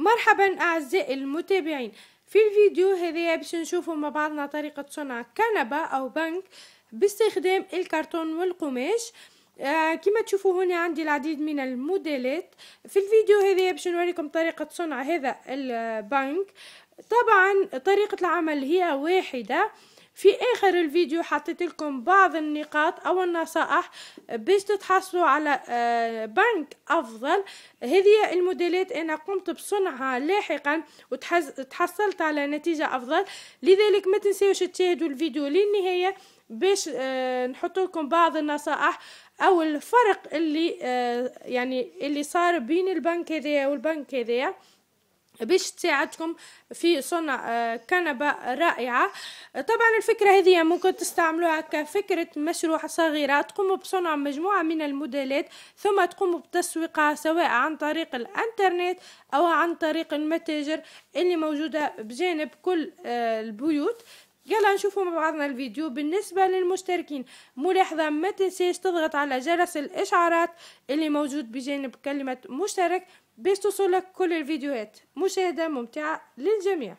مرحبا أعزائي المتابعين في الفيديو هذايا باش نشوفوا مع بعضنا طريقة صنع كنبة أو بنك باستخدام الكرتون والقماش آه كما تشوفوا هنا عندي العديد من الموديلات في الفيديو هذايا باش نوريكم طريقة صنع هذا البنك طبعا طريقة العمل هي واحدة في آخر الفيديو حطيت لكم بعض النقاط أو النصائح باش تتحصلوا على آه، بنك أفضل هذه الموديلات أنا قمت بصنعها لاحقا وتحصلت على نتيجة أفضل لذلك ما تنسيوش تشاهدوا الفيديو للنهاية باش آه، نحط لكم بعض النصائح او الفرق اللي آه، يعني اللي صار بين البنك هذايا والبنك هذايا باش تساعدكم في صنع آه، كنبة رائعة طبعا الفكرة هذه ممكن تستعملوها كفكرة مشروع صغيرة تقوموا بصنع مجموعة من الموديلات ثم تقوموا بتسويقها سواء عن طريق الانترنت او عن طريق المتاجر اللي موجودة بجانب كل آه، البيوت يلا نشوفوا مع بعضنا الفيديو بالنسبة للمشتركين ملاحظة ما تنسيش تضغط على جرس الإشعارات اللي موجود بجانب كلمة مشترك باش توصلك كل الفيديوهات مشاهدة ممتعة للجميع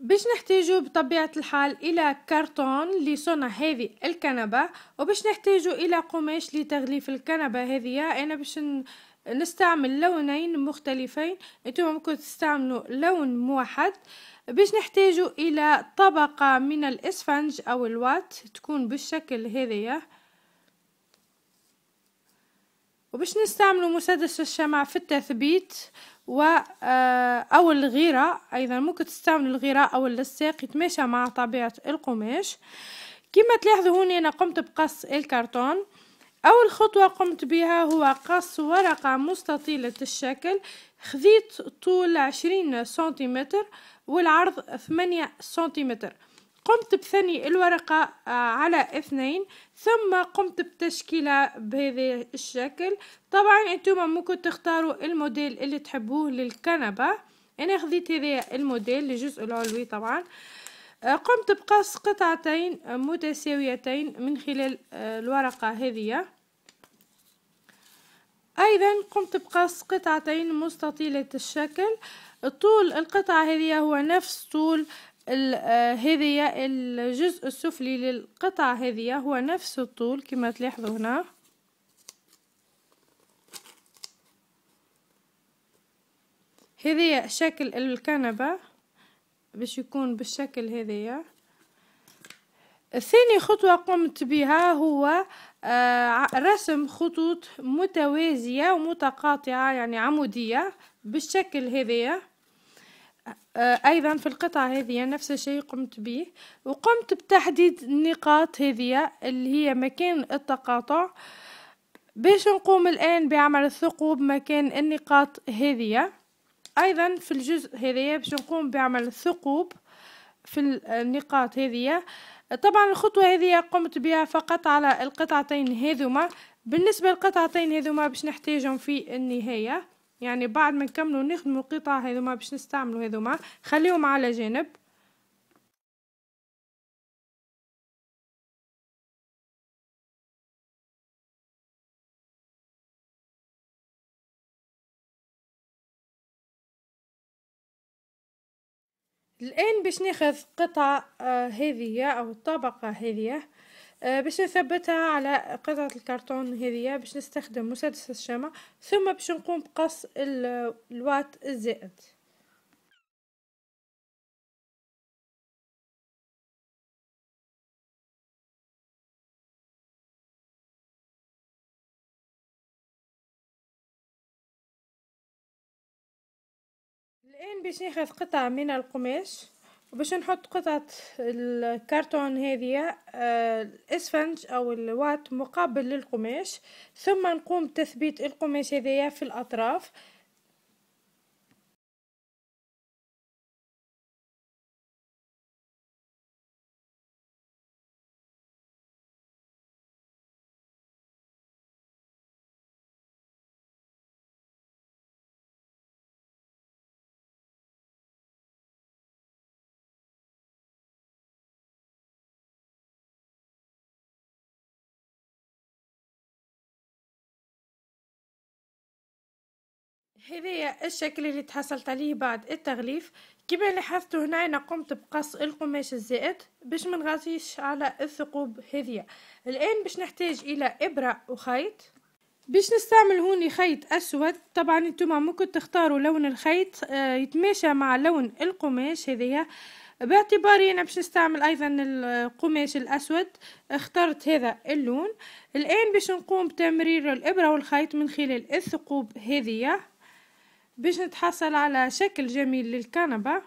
باش نحتاجو بطبيعة الحال إلى كرتون لصنع هذه الكنبة وباش نحتاجو إلى قماش لتغليف الكنبة هذه أنا باش نستعمل لونين مختلفين انتم ممكن تستعملوا لون موحد باش نحتاجو إلى طبقة من الإسفنج أو الوات تكون بالشكل هذايا وباش نستعملوا مسدس الشمع في التثبيت و آه، او الغيره ايضا ممكن تستعملوا الغيره او اللصاق يتماشى مع طبيعه القماش كما تلاحظوا هنا انا قمت بقص الكرتون اول خطوه قمت بها هو قص ورقه مستطيله الشكل خذيت طول عشرين سنتيمتر والعرض ثمانية سنتيمتر قمت بثني الورقة آه، على اثنين ثم قمت بتشكيلها بهذا الشكل طبعا انتم ممكن تختاروا الموديل اللي تحبوه للكنبة انا خذيت هذا الموديل لجزء العلوي طبعا آه، قمت بقص قطعتين متساويتين من خلال آه، الورقة هذه ايضا قمت بقص قطعتين مستطيلة الشكل طول القطعة هذه هو نفس طول آه، هذه الجزء السفلي للقطعة هذه هو نفس الطول كما تلاحظوا هنا هذه شكل الكنبة باش يكون بالشكل هذايا ثاني خطوة قمت بها هو آه، رسم خطوط متوازية ومتقاطعة يعني عمودية بالشكل هذايا آه، ايضا في القطعة هذه نفس الشيء قمت به وقمت بتحديد النقاط هذه اللي هي مكان التقاطع باش نقوم الان بعمل الثقوب مكان النقاط هذه ايضا في الجزء هذا باش نقوم بعمل الثقوب في النقاط هذه طبعا الخطوة هذه قمت بها فقط على القطعتين هذوما بالنسبة للقطعتين هذوما باش نحتاجهم في النهاية يعني بعد ما نكملوا نخدموا القطع هذوما باش نستعملوا هذوما خليهم على جنب الان باش ناخذ قطع آه، هذه او الطبقه هذه آه، باش نثبتها على قطعة الكرتون هذه باش نستخدم مسدس الشمع ثم باش نقوم بقص الوات الزائد الآن باش ناخذ قطعة من القماش وباش نحط قطعة الكرتون هذه آه، الاسفنج او الوات مقابل للقماش ثم نقوم بتثبيت القماش هذه في الاطراف هذايا الشكل اللي تحصلت عليه بعد التغليف كما لاحظتوا هنا أنا قمت بقص القماش الزائد باش منغطيش على الثقوب هذيا الآن باش نحتاج إلى إبرة وخيط باش نستعمل هوني خيط أسود طبعا انتم ممكن تختاروا لون الخيط آه، يتماشى مع لون القماش هذيا باعتباري انا باش نستعمل ايضا القماش الاسود اخترت هذا اللون الان باش نقوم بتمرير الابره والخيط من خلال الثقوب هذه باش نتحصل على شكل جميل للكنبة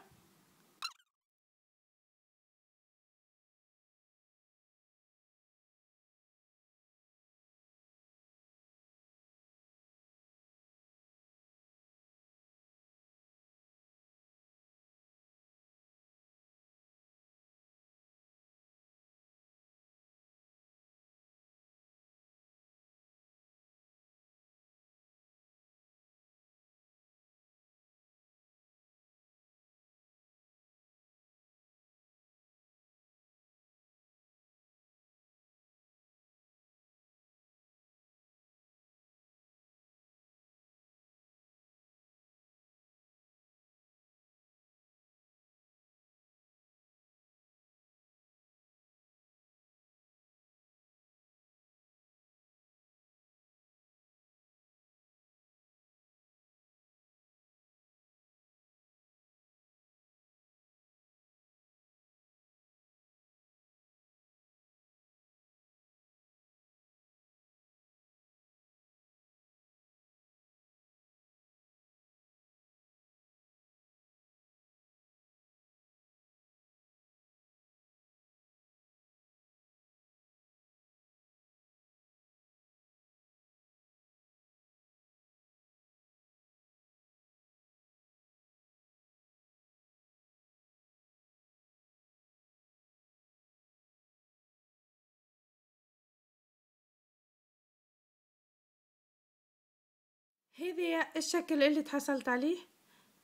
هذا الشكل اللي تحصلت عليه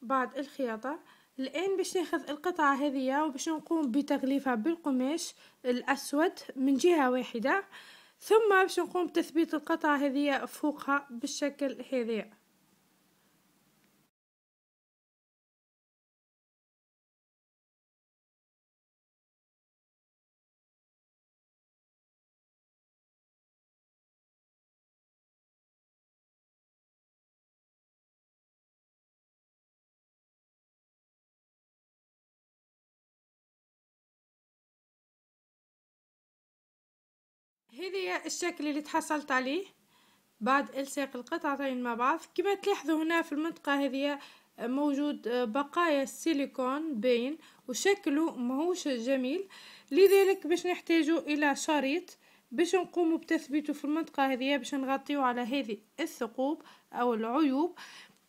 بعد الخياطة الآن باش ناخذ القطعة هذه وباش نقوم بتغليفها بالقماش الأسود من جهة واحدة ثم باش نقوم بتثبيت القطعة هذه فوقها بالشكل هذا هذه الشكل اللي تحصلت عليه بعد الصاق القطعتين مع بعض كما تلاحظوا هنا في المنطقة هذه موجود بقايا السيليكون باين وشكله ماهوش جميل لذلك باش نحتاجو الى شريط باش نقومو بتثبيته في المنطقة هذه باش نغطيو على هذه الثقوب او العيوب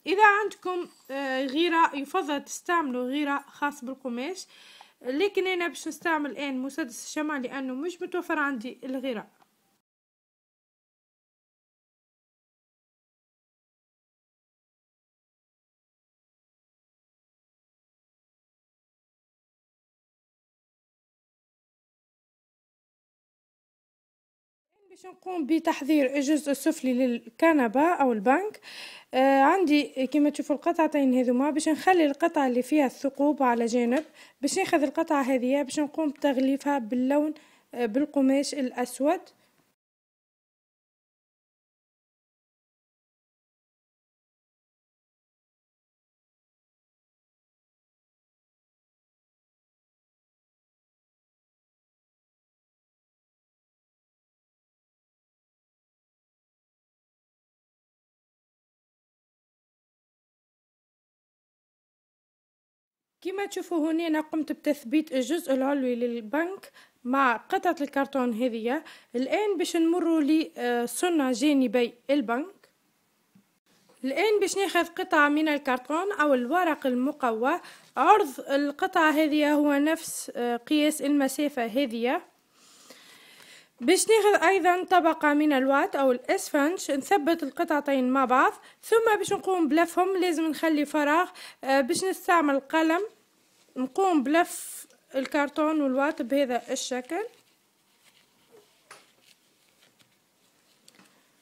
اذا عندكم آه، غيرة يفضل تستعملوا غيرة خاص بالقماش لكن انا باش نستعمل الان مسدس الشمع لانه مش متوفر عندي الغراء نقوم بتحضير الجزء السفلي للكنبة أو البنك آه عندي كما تشوفوا القطعتين هذوما باش نخلي القطعة اللي فيها الثقوب على جانب باش ناخذ القطعة هذه باش نقوم بتغليفها باللون آه، بالقماش الأسود كما تشوفوا هنا أنا قمت بتثبيت الجزء العلوي للبنك مع قطعة الكرتون هذه الآن باش نمروا لصنع آه، جانبي البنك الآن باش ناخذ قطعة من الكرتون أو الورق المقوى عرض القطعة هذه هو نفس آه، قياس المسافة هذه باش ناخذ أيضا طبقة من الوات أو الإسفنج نثبت القطعتين مع بعض ثم باش نقوم بلفهم لازم نخلي فراغ آه، باش نستعمل قلم نقوم بلف الكرتون والوات بهذا الشكل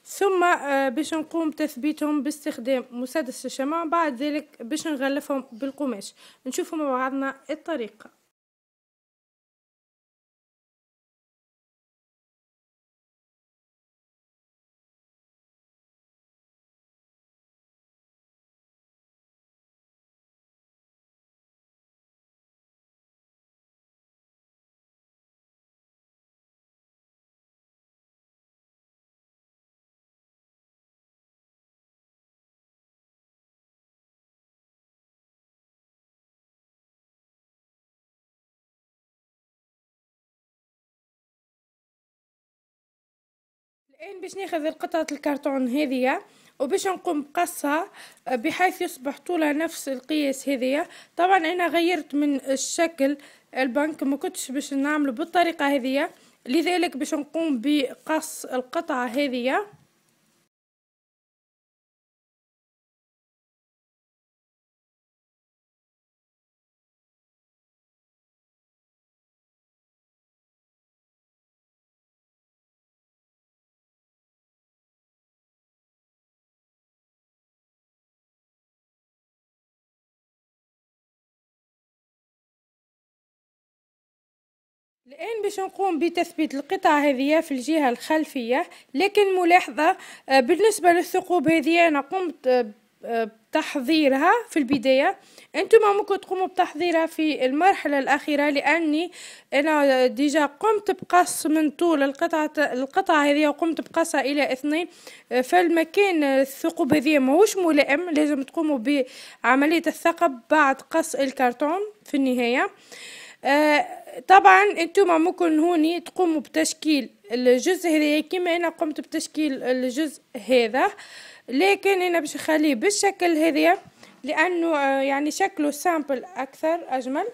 ثم آه، باش نقوم تثبيتهم باستخدام مسدس الشمع بعد ذلك باش نغلفهم بالقماش نشوفوا مع بعضنا الطريقه الان باش ناخذ القطعه الكرتون هذه وباش نقوم بقصها بحيث يصبح طولها نفس القياس هذه طبعا انا غيرت من الشكل البنك ما كنتش باش نعمله بالطريقه هذه لذلك باش نقوم بقص القطعه هذه الآن باش نقوم بتثبيت القطع هذه في الجهة الخلفية لكن ملاحظة آه، بالنسبة للثقوب هذه أنا قمت آه، آه، بتحضيرها في البداية انتم ممكن تقوموا بتحضيرها في المرحلة الأخيرة لأني أنا ديجا قمت بقص من طول القطعة القطعة هذه وقمت بقصها إلى اثنين فالمكان الثقوب هذه ماهوش ملائم لازم تقوموا بعملية الثقب بعد قص الكرتون في النهاية آه آه، طبعا انتم ممكن هوني تقوموا بتشكيل الجزء هذا يعني كما انا قمت بتشكيل الجزء هذا لكن انا باش نخليه بالشكل هذا لانه آه، يعني شكله سامبل اكثر اجمل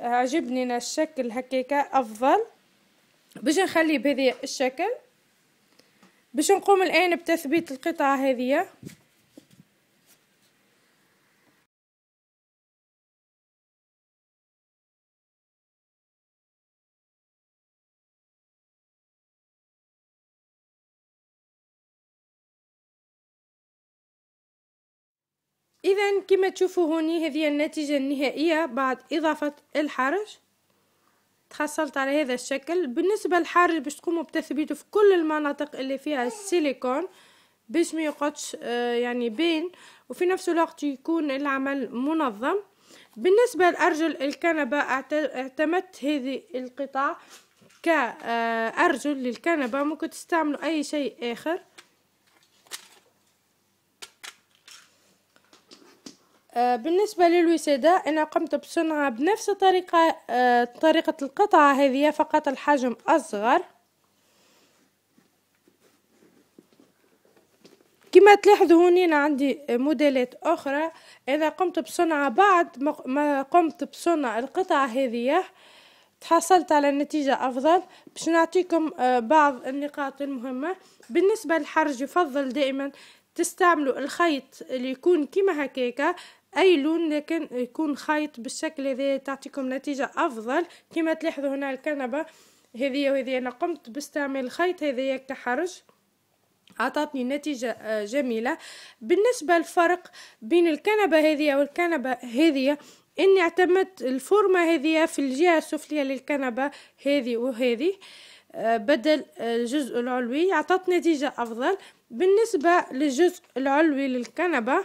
آه، عجبني انا الشكل هكاكا افضل باش نخليه بهذا الشكل باش نقوم الان بتثبيت القطعه هذه إذا كما تشوفوا هوني هذه النتيجة النهائية بعد إضافة الحرج تحصلت على هذا الشكل بالنسبة للحرج باش تقوموا بتثبيته في كل المناطق اللي فيها السيليكون باش ما يقعدش آه، يعني بين وفي نفس الوقت يكون العمل منظم بالنسبة لأرجل الكنبة اعتمدت هذه القطع كأرجل للكنبة ممكن تستعملوا أي شيء آخر آه، بالنسبة للوسادة أنا قمت بصنعها بنفس طريقة آه، طريقة القطعة هذه فقط الحجم أصغر كما تلاحظوا هنا عندي موديلات أخرى أنا قمت بصنعها بعد ما قمت بصنع القطعة هذه تحصلت على نتيجة أفضل باش نعطيكم آه، بعض النقاط المهمة بالنسبة للحرج يفضل دائما تستعملوا الخيط اللي يكون كما هكاكا اي لون لكن يكون خيط بالشكل هذا تعطيكم نتيجه افضل كما تلاحظوا هنا الكنبه هذه وهذه انا قمت باستعمال الخيط هذايا كحرج عطاتني نتيجة آه، جميلة بالنسبة للفرق بين الكنبة هذه والكنبة هذه اني اعتمدت الفورمة هذه في الجهة السفلية للكنبة هذه وهذه آه، بدل آه، الجزء العلوي عطت نتيجة افضل بالنسبة للجزء العلوي للكنبة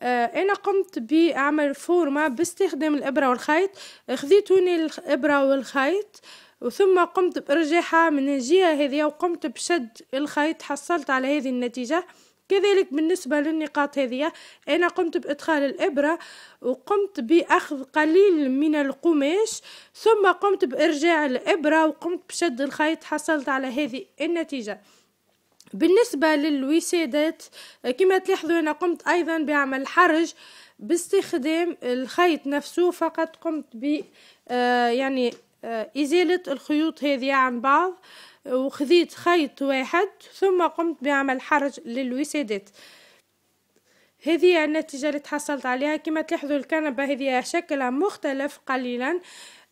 آه، انا قمت بعمل فورمة باستخدام الابرة والخيط خذيتوني الابرة والخيط وثم قمت بارجاحها من الجهة هذه وقمت بشد الخيط حصلت على هذه النتيجة كذلك بالنسبة للنقاط هذه أنا قمت بإدخال الإبرة وقمت بأخذ قليل من القماش ثم قمت بإرجاع الإبرة وقمت بشد الخيط حصلت على هذه النتيجة بالنسبة للوسادات كما تلاحظوا أنا قمت أيضا بعمل حرج باستخدام الخيط نفسه فقط قمت ب آه، يعني آه، إزالة الخيوط هذه عن بعض وخذيت خيط واحد ثم قمت بعمل حرج للوسادات هذه هي النتيجة اللي تحصلت عليها كما تلاحظوا الكنبة هذه شكلها مختلف قليلا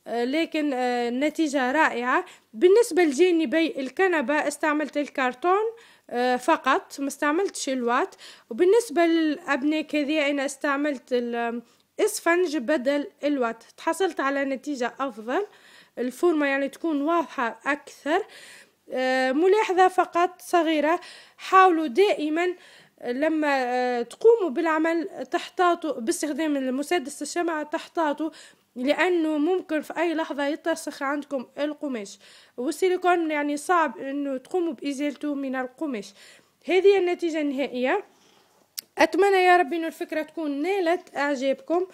آه، لكن النتيجة آه، رائعة بالنسبة لجانبي الكنبة استعملت الكرتون آه، فقط ما استعملتش الوات وبالنسبة للأبناء كذي أنا استعملت الإسفنج بدل الوات تحصلت على نتيجة أفضل الفورمة يعني تكون واضحة أكثر ملاحظة فقط صغيرة حاولوا دائما لما تقوموا بالعمل تحتاطوا باستخدام المسدس الشمع تحتاطوا لانه ممكن في اي لحظه يتسخ عندكم القماش والسيليكون يعني صعب انه تقوموا بازالته من القماش هذه النتيجه النهائيه اتمنى يا ربي انه الفكره تكون نالت اعجابكم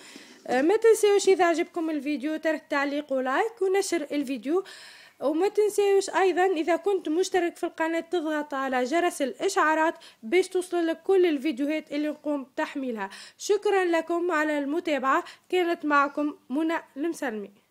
آه، ما تنساوش اذا عجبكم الفيديو ترك تعليق ولايك ونشر الفيديو وما تنسيوش ايضا اذا كنت مشترك في القناة تضغط على جرس الاشعارات باش توصل لك كل الفيديوهات اللي نقوم بتحميلها شكرا لكم على المتابعة كانت معكم منى المسلمي